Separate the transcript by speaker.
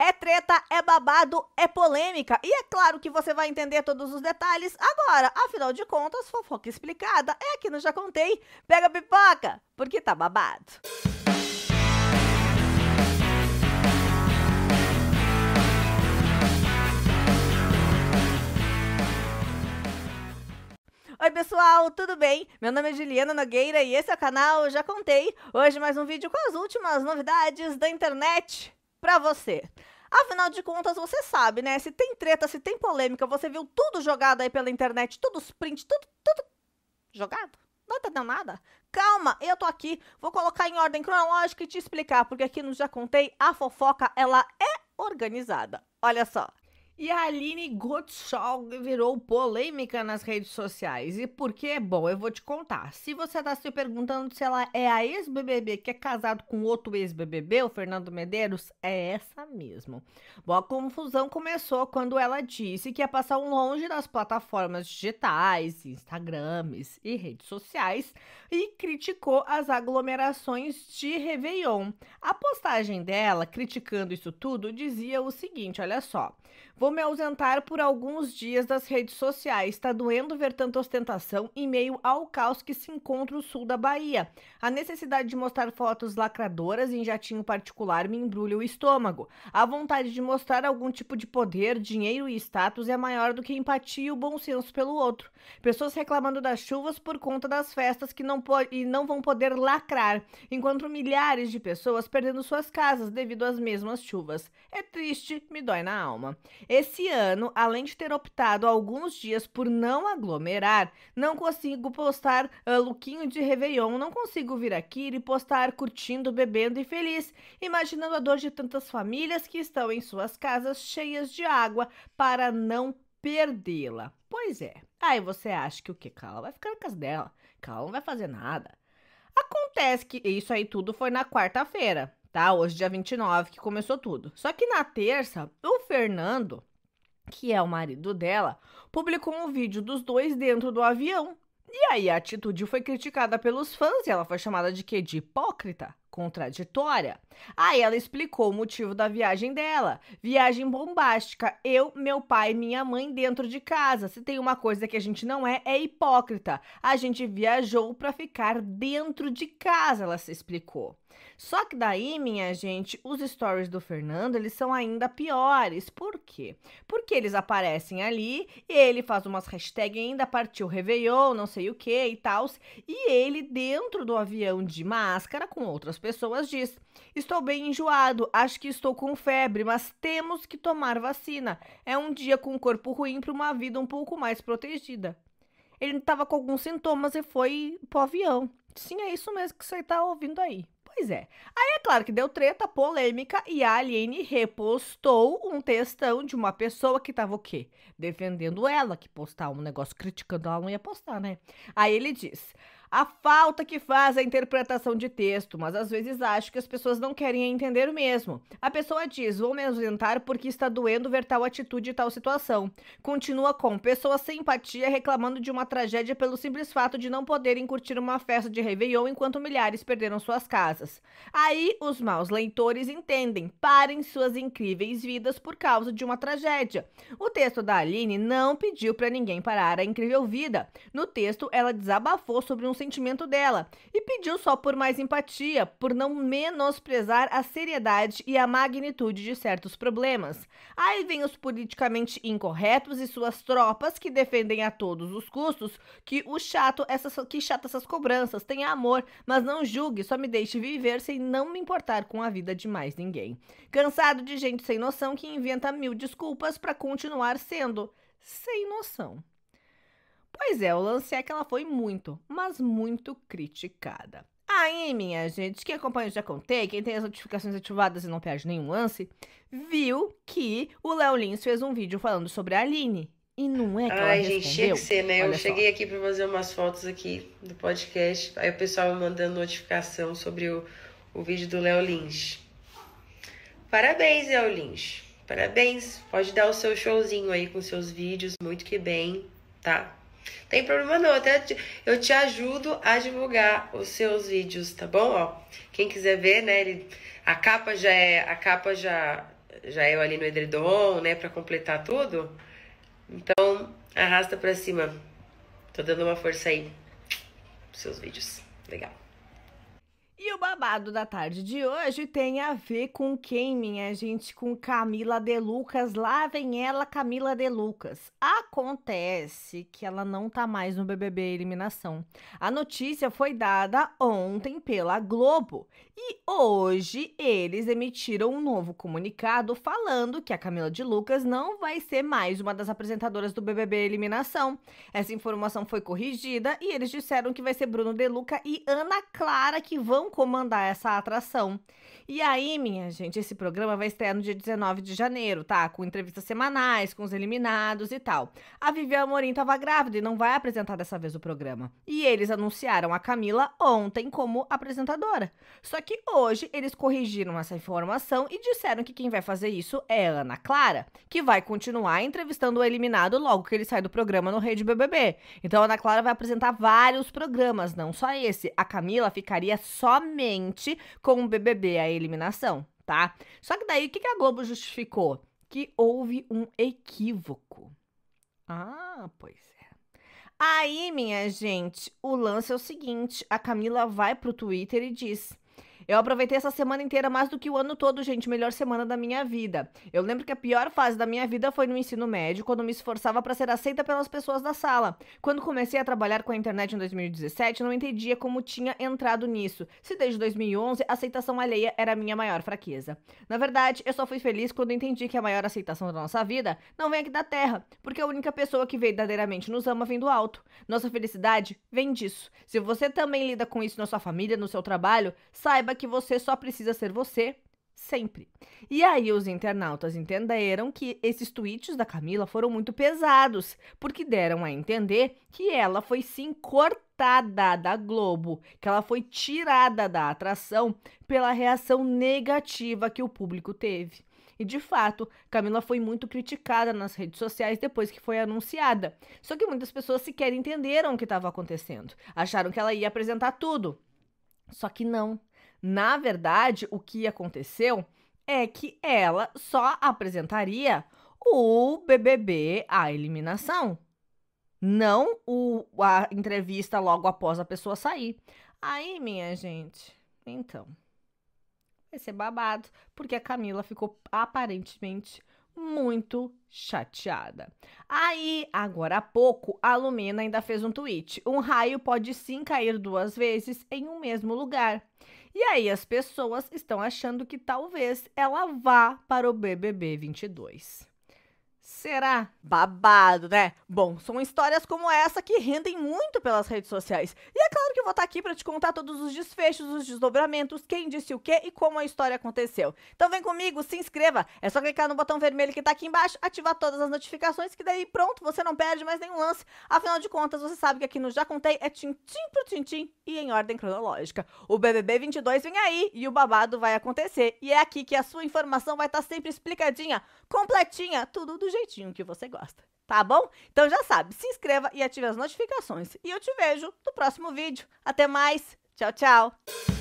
Speaker 1: É treta, é babado, é polêmica. E é claro que você vai entender todos os detalhes agora. Afinal de contas, fofoca explicada é aqui no Já Contei. Pega a pipoca, porque tá babado. Oi pessoal, tudo bem? Meu nome é Juliana Nogueira e esse é o canal Já Contei. Hoje mais um vídeo com as últimas novidades da internet para você. Afinal de contas, você sabe, né? Se tem treta, se tem polêmica, você viu tudo jogado aí pela internet, todos os prints, tudo, tudo jogado. Não entendeu nada? Calma, eu tô aqui. Vou colocar em ordem cronológica e te explicar, porque aqui no Já Contei, a fofoca, ela é organizada. Olha só. E a Aline Gottschall virou polêmica nas redes sociais. E por que? É bom, eu vou te contar. Se você está se perguntando se ela é a ex-BBB que é casado com outro ex-BBB, o Fernando Medeiros, é essa mesmo. Bom, a confusão começou quando ela disse que ia passar um longe das plataformas digitais, Instagrams e redes sociais e criticou as aglomerações de Réveillon. A postagem dela, criticando isso tudo, dizia o seguinte, olha só... Vou me ausentar por alguns dias das redes sociais. Está doendo ver tanta ostentação em meio ao caos que se encontra o sul da Bahia. A necessidade de mostrar fotos lacradoras em jatinho particular me embrulha o estômago. A vontade de mostrar algum tipo de poder, dinheiro e status é maior do que empatia e o bom senso pelo outro. Pessoas reclamando das chuvas por conta das festas que não e não vão poder lacrar, enquanto milhares de pessoas perdendo suas casas devido às mesmas chuvas. É triste, me dói na alma. Esse ano, além de ter optado alguns dias por não aglomerar, não consigo postar uh, lookinho de Réveillon, não consigo vir aqui e postar curtindo, bebendo e feliz, imaginando a dor de tantas famílias que estão em suas casas cheias de água para não perdê-la. Pois é. Aí você acha que o que? Carla vai ficar na casa dela. Carla não vai fazer nada. Acontece que isso aí tudo foi na quarta-feira tá? Hoje, dia 29, que começou tudo. Só que na terça, o Fernando, que é o marido dela, publicou um vídeo dos dois dentro do avião. E aí a atitude foi criticada pelos fãs e ela foi chamada de quê? De hipócrita, contraditória. Aí ela explicou o motivo da viagem dela. Viagem bombástica. Eu, meu pai, minha mãe dentro de casa. Se tem uma coisa que a gente não é, é hipócrita. A gente viajou para ficar dentro de casa, ela se explicou. Só que daí, minha gente, os stories do Fernando, eles são ainda piores. Por quê? Porque eles aparecem ali, ele faz umas hashtags ainda, partiu Réveillon, não sei o que e tal. E ele, dentro do avião de máscara, com outras pessoas, diz: Estou bem enjoado, acho que estou com febre, mas temos que tomar vacina. É um dia com um corpo ruim para uma vida um pouco mais protegida. Ele estava com alguns sintomas e foi pro avião. Sim, é isso mesmo que você está ouvindo aí. Pois é. Aí é claro que deu treta, polêmica, e a Aline repostou um textão de uma pessoa que tava o quê? Defendendo ela, que postar um negócio criticando ela não ia postar, né? Aí ele diz a falta que faz a interpretação de texto, mas às vezes acho que as pessoas não querem entender mesmo. A pessoa diz: vou me ausentar porque está doendo ver tal atitude e tal situação. Continua com pessoas sem empatia reclamando de uma tragédia pelo simples fato de não poderem curtir uma festa de Réveillon enquanto milhares perderam suas casas. Aí os maus leitores entendem, parem suas incríveis vidas por causa de uma tragédia. O texto da Aline não pediu para ninguém parar a incrível vida. No texto, ela desabafou sobre um sentimento dela e pediu só por mais empatia, por não menosprezar a seriedade e a magnitude de certos problemas. Aí vem os politicamente incorretos e suas tropas que defendem a todos os custos que o chato essas que chata essas cobranças, tenha amor, mas não julgue, só me deixe viver sem não me importar com a vida de mais ninguém. Cansado de gente sem noção que inventa mil desculpas para continuar sendo sem noção. Pois é, o lance é que ela foi muito, mas muito criticada. Aí, minha gente, que acompanha já contei, quem tem as notificações ativadas e não perde nenhum lance, viu que o Léo Lins fez um vídeo falando sobre a Aline. E não é que Ai, ela respondeu. gente, tinha que ser, né? Olha eu cheguei aqui para fazer umas fotos aqui do podcast, aí o pessoal me mandando notificação sobre o, o vídeo do Léo Lins. Parabéns, Léo Lins. Parabéns. Pode dar o seu showzinho aí com seus vídeos, muito que bem, tá? Tem problema não, até eu te ajudo a divulgar os seus vídeos, tá bom? Ó, quem quiser ver, né, ele, a capa já é, a capa já já é ali no edredom, né, para completar tudo. Então, arrasta para cima. Tô dando uma força aí pros seus vídeos. Legal o babado da tarde de hoje tem a ver com quem, minha gente? Com Camila De Lucas. Lá vem ela, Camila De Lucas. Acontece que ela não tá mais no BBB Eliminação. A notícia foi dada ontem pela Globo e hoje eles emitiram um novo comunicado falando que a Camila de Lucas não vai ser mais uma das apresentadoras do BBB Eliminação. Essa informação foi corrigida e eles disseram que vai ser Bruno De Luca e Ana Clara que vão comer comandar essa atração. E aí, minha gente, esse programa vai estrear no dia 19 de janeiro, tá? Com entrevistas semanais, com os eliminados e tal. A Viviane Amorim estava grávida e não vai apresentar dessa vez o programa. E eles anunciaram a Camila ontem como apresentadora. Só que hoje eles corrigiram essa informação e disseram que quem vai fazer isso é Ana Clara, que vai continuar entrevistando o eliminado logo que ele sai do programa no Rede BBB. Então a Ana Clara vai apresentar vários programas, não só esse. A Camila ficaria somente com o BBB a eliminação, tá? Só que daí o que a Globo justificou? Que houve um equívoco. Ah, pois é. Aí, minha gente, o lance é o seguinte: a Camila vai pro Twitter e diz eu aproveitei essa semana inteira mais do que o ano todo, gente. Melhor semana da minha vida. Eu lembro que a pior fase da minha vida foi no ensino médio, quando me esforçava para ser aceita pelas pessoas da sala. Quando comecei a trabalhar com a internet em 2017, não entendia como tinha entrado nisso. Se desde 2011 a aceitação alheia era a minha maior fraqueza. Na verdade, eu só fui feliz quando entendi que a maior aceitação da nossa vida não vem aqui da Terra, porque a única pessoa que verdadeiramente nos ama vem do alto. Nossa felicidade vem disso. Se você também lida com isso na sua família, no seu trabalho, saiba que você só precisa ser você sempre. E aí os internautas entenderam que esses tweets da Camila foram muito pesados, porque deram a entender que ela foi sim cortada da Globo, que ela foi tirada da atração pela reação negativa que o público teve. E de fato, Camila foi muito criticada nas redes sociais depois que foi anunciada. Só que muitas pessoas sequer entenderam o que estava acontecendo. Acharam que ela ia apresentar tudo. Só que não. Na verdade, o que aconteceu é que ela só apresentaria o BBB à eliminação, não o, a entrevista logo após a pessoa sair. Aí, minha gente, então vai ser babado, porque a Camila ficou aparentemente muito chateada. Aí, agora há pouco, a Lumena ainda fez um tweet. Um raio pode sim cair duas vezes em um mesmo lugar. E aí as pessoas estão achando que talvez ela vá para o BBB 22. Será? Babado, né? Bom, são histórias como essa que rendem muito pelas redes sociais. E é claro que eu vou estar tá aqui para te contar todos os desfechos, os desdobramentos, quem disse o quê e como a história aconteceu. Então vem comigo, se inscreva. É só clicar no botão vermelho que está aqui embaixo, ativar todas as notificações, que daí pronto, você não perde mais nenhum lance. Afinal de contas, você sabe que aqui no Já Contei é tintim pro tintim e em ordem cronológica. O BBB 22 vem aí e o babado vai acontecer. E é aqui que a sua informação vai estar tá sempre explicadinha, completinha, tudo do jeito jeitinho que você gosta, tá bom? Então já sabe, se inscreva e ative as notificações. E eu te vejo no próximo vídeo. Até mais. Tchau, tchau.